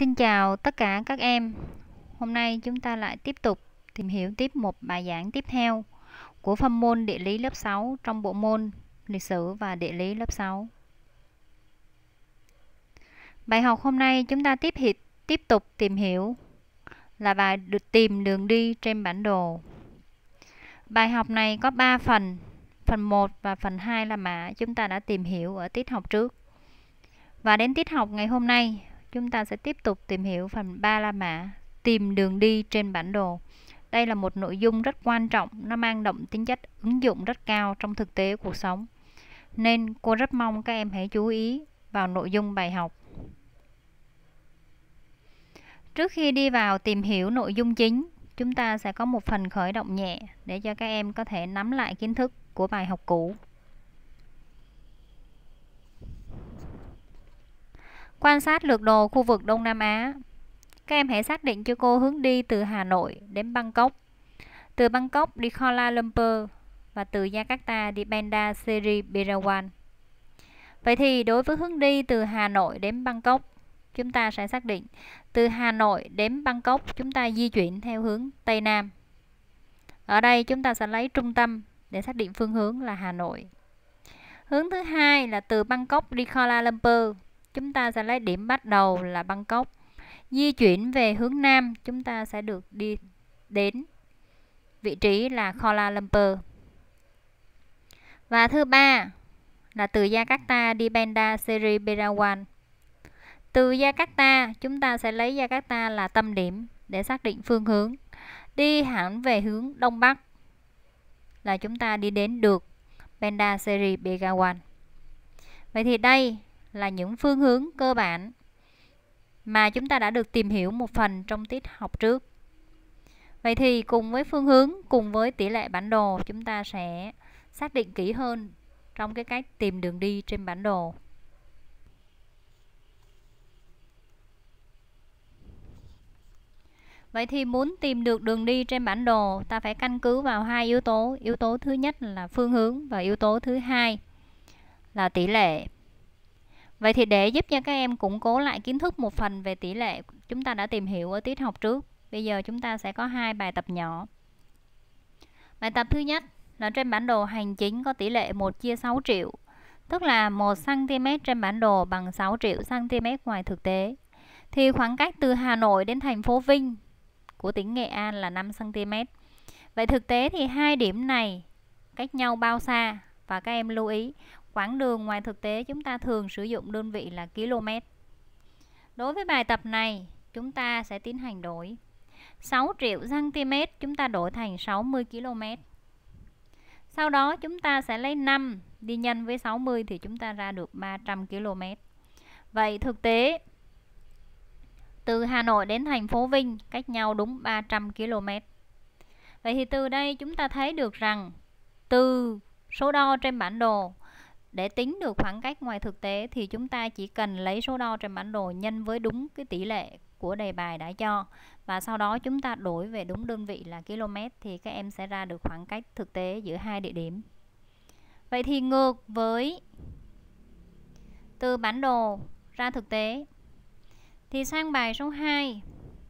Xin chào tất cả các em. Hôm nay chúng ta lại tiếp tục tìm hiểu tiếp một bài giảng tiếp theo của phần môn địa lý lớp 6 trong bộ môn lịch sử và địa lý lớp 6. Bài học hôm nay chúng ta tiếp hiệp, tiếp tục tìm hiểu là bài được tìm đường đi trên bản đồ. Bài học này có 3 phần, phần 1 và phần 2 là mà chúng ta đã tìm hiểu ở tiết học trước. Và đến tiết học ngày hôm nay, Chúng ta sẽ tiếp tục tìm hiểu phần 3 La Mã, tìm đường đi trên bản đồ. Đây là một nội dung rất quan trọng, nó mang động tính chất ứng dụng rất cao trong thực tế cuộc sống. Nên cô rất mong các em hãy chú ý vào nội dung bài học. Trước khi đi vào tìm hiểu nội dung chính, chúng ta sẽ có một phần khởi động nhẹ để cho các em có thể nắm lại kiến thức của bài học cũ. Quan sát lược đồ khu vực Đông Nam Á. Các em hãy xác định cho cô hướng đi từ Hà Nội đến Bangkok, từ Bangkok đi Kuala Lumpur và từ Jakarta đi bandar Seri Begawan. Vậy thì đối với hướng đi từ Hà Nội đến Bangkok, chúng ta sẽ xác định từ Hà Nội đến Bangkok chúng ta di chuyển theo hướng Tây Nam. Ở đây chúng ta sẽ lấy trung tâm để xác định phương hướng là Hà Nội. Hướng thứ hai là từ Bangkok đi Kuala Lumpur chúng ta sẽ lấy điểm bắt đầu là Bangkok di chuyển về hướng Nam chúng ta sẽ được đi đến vị trí là Kuala Lumpur và thứ ba là từ Jakarta đi Banda Seri berawan từ Jakarta chúng ta sẽ lấy Jakarta là tâm điểm để xác định phương hướng đi hẳn về hướng Đông Bắc là chúng ta đi đến được Banda Seri Begawan Vậy thì đây là những phương hướng cơ bản mà chúng ta đã được tìm hiểu một phần trong tiết học trước. Vậy thì cùng với phương hướng, cùng với tỷ lệ bản đồ, chúng ta sẽ xác định kỹ hơn trong cái cách tìm đường đi trên bản đồ. Vậy thì muốn tìm được đường đi trên bản đồ, ta phải căn cứ vào hai yếu tố. Yếu tố thứ nhất là phương hướng và yếu tố thứ hai là tỷ lệ. Vậy thì để giúp cho các em củng cố lại kiến thức một phần về tỷ lệ chúng ta đã tìm hiểu ở tiết học trước, bây giờ chúng ta sẽ có hai bài tập nhỏ. Bài tập thứ nhất là trên bản đồ hành chính có tỷ lệ 1 chia 6 triệu, tức là 1 cm trên bản đồ bằng 6 triệu cm ngoài thực tế. Thì khoảng cách từ Hà Nội đến thành phố Vinh của tỉnh Nghệ An là 5 cm. Vậy thực tế thì hai điểm này cách nhau bao xa và các em lưu ý Quãng đường ngoài thực tế chúng ta thường sử dụng đơn vị là km. Đối với bài tập này, chúng ta sẽ tiến hành đổi 6 triệu cm chúng ta đổi thành 60 km. Sau đó chúng ta sẽ lấy 5 đi nhân với 60 thì chúng ta ra được 300 km. Vậy thực tế từ Hà Nội đến thành phố Vinh cách nhau đúng 300 km. Vậy thì từ đây chúng ta thấy được rằng từ số đo trên bản đồ để tính được khoảng cách ngoài thực tế thì chúng ta chỉ cần lấy số đo trên bản đồ nhân với đúng cái tỷ lệ của đề bài đã cho và sau đó chúng ta đổi về đúng đơn vị là km thì các em sẽ ra được khoảng cách thực tế giữa hai địa điểm. Vậy thì ngược với từ bản đồ ra thực tế thì sang bài số 2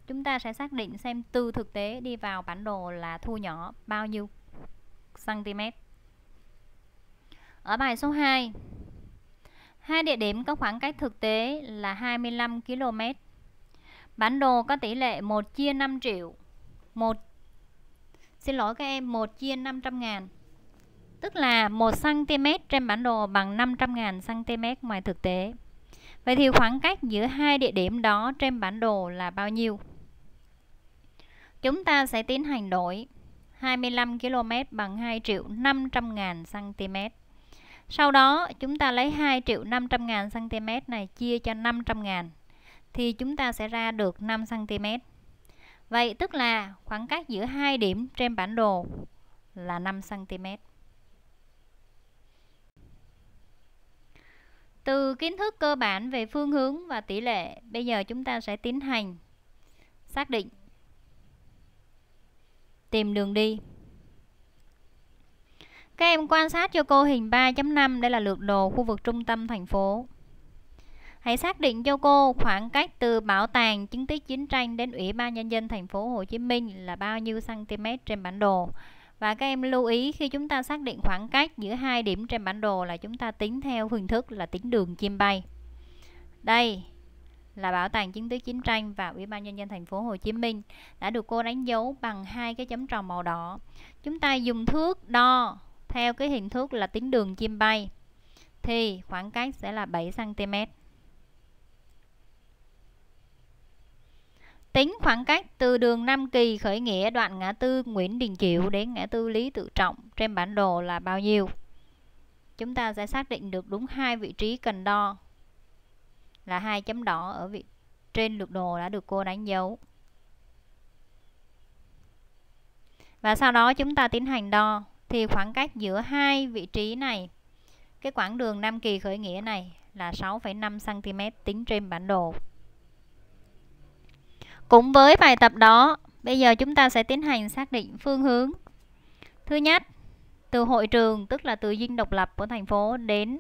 chúng ta sẽ xác định xem từ thực tế đi vào bản đồ là thu nhỏ bao nhiêu cm. Ở bài số 2, hai địa điểm có khoảng cách thực tế là 25 km. Bản đồ có tỷ lệ 1 chia 5 triệu. 1 Xin lỗi các em, 1 chia 500 ngàn. Tức là 1 cm trên bản đồ bằng 500 ngàn cm ngoài thực tế. Vậy thì khoảng cách giữa hai địa điểm đó trên bản đồ là bao nhiêu? Chúng ta sẽ tiến hành đổi 25 km bằng 2 triệu 500 ngàn cm. Sau đó chúng ta lấy 2 triệu 500 ngàn cm này chia cho 500 ngàn thì chúng ta sẽ ra được 5 cm. Vậy tức là khoảng cách giữa hai điểm trên bản đồ là 5 cm. Từ kiến thức cơ bản về phương hướng và tỷ lệ, bây giờ chúng ta sẽ tiến hành xác định tìm đường đi. Các em quan sát cho cô hình 3.5, đây là lược đồ khu vực trung tâm thành phố. Hãy xác định cho cô khoảng cách từ bảo tàng chứng tích chiến tranh đến Ủy ban Nhân dân thành phố Hồ Chí Minh là bao nhiêu cm trên bản đồ. Và các em lưu ý khi chúng ta xác định khoảng cách giữa hai điểm trên bản đồ là chúng ta tính theo phương thức là tính đường chim bay. Đây là bảo tàng chứng tích chiến tranh và Ủy ban Nhân dân thành phố Hồ Chí Minh đã được cô đánh dấu bằng hai cái chấm tròn màu đỏ. Chúng ta dùng thước đo theo cái hình thức là tính đường chim bay thì khoảng cách sẽ là 7 cm. Tính khoảng cách từ đường Nam Kỳ khởi nghĩa đoạn ngã tư Nguyễn Đình Chiểu đến ngã tư Lý Tự Trọng trên bản đồ là bao nhiêu? Chúng ta sẽ xác định được đúng hai vị trí cần đo là hai chấm đỏ ở vị trên lược đồ đã được cô đánh dấu. Và sau đó chúng ta tiến hành đo thì khoảng cách giữa hai vị trí này cái quãng đường Nam Kỳ khởi nghĩa này là 6,5 cm tính trên bản đồ. Cũng với bài tập đó, bây giờ chúng ta sẽ tiến hành xác định phương hướng. Thứ nhất, từ hội trường tức là từ dinh độc lập của thành phố đến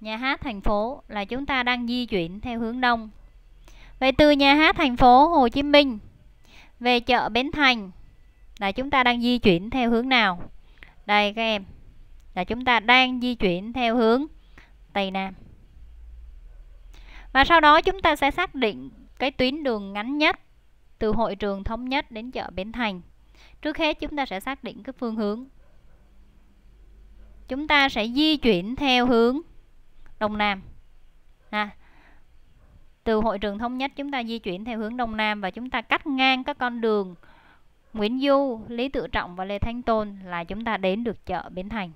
nhà hát thành phố là chúng ta đang di chuyển theo hướng đông. Vậy từ nhà hát thành phố Hồ Chí Minh về chợ Bến Thành là chúng ta đang di chuyển theo hướng nào? đây các em là chúng ta đang di chuyển theo hướng Tây Nam và sau đó chúng ta sẽ xác định cái tuyến đường ngắn nhất từ hội trường thống nhất đến chợ Bến Thành trước hết chúng ta sẽ xác định cái phương hướng chúng ta sẽ di chuyển theo hướng Đông Nam à, từ hội trường thống nhất chúng ta di chuyển theo hướng Đông Nam và chúng ta cắt ngang các con đường Nguyễn Du, Lý Tự Trọng và Lê Thanh Tôn là chúng ta đến được chợ Bến Thành.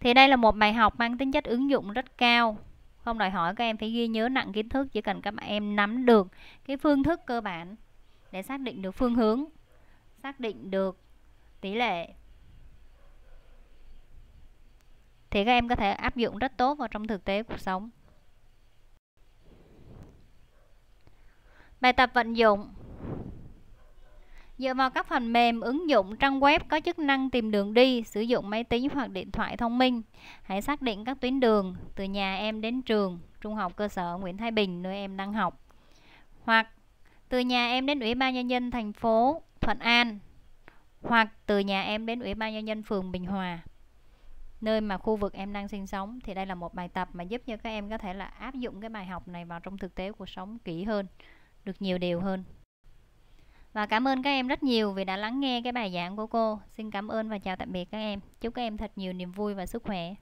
Thì đây là một bài học mang tính chất ứng dụng rất cao. Không đòi hỏi các em phải ghi nhớ nặng kiến thức, chỉ cần các em nắm được cái phương thức cơ bản để xác định được phương hướng, xác định được tỷ lệ. Thì các em có thể áp dụng rất tốt vào trong thực tế cuộc sống. Bài tập vận dụng Dựa vào các phần mềm, ứng dụng, trang web có chức năng tìm đường đi, sử dụng máy tính hoặc điện thoại thông minh, hãy xác định các tuyến đường từ nhà em đến trường, trung học cơ sở Nguyễn Thái Bình nơi em đang học. Hoặc từ nhà em đến Ủy ban Nhân dân thành phố Thuận An, hoặc từ nhà em đến Ủy ban Nhân dân phường Bình Hòa, nơi mà khu vực em đang sinh sống. Thì đây là một bài tập mà giúp cho các em có thể là áp dụng cái bài học này vào trong thực tế cuộc sống kỹ hơn, được nhiều điều hơn. Và cảm ơn các em rất nhiều vì đã lắng nghe cái bài giảng của cô. Xin cảm ơn và chào tạm biệt các em. Chúc các em thật nhiều niềm vui và sức khỏe.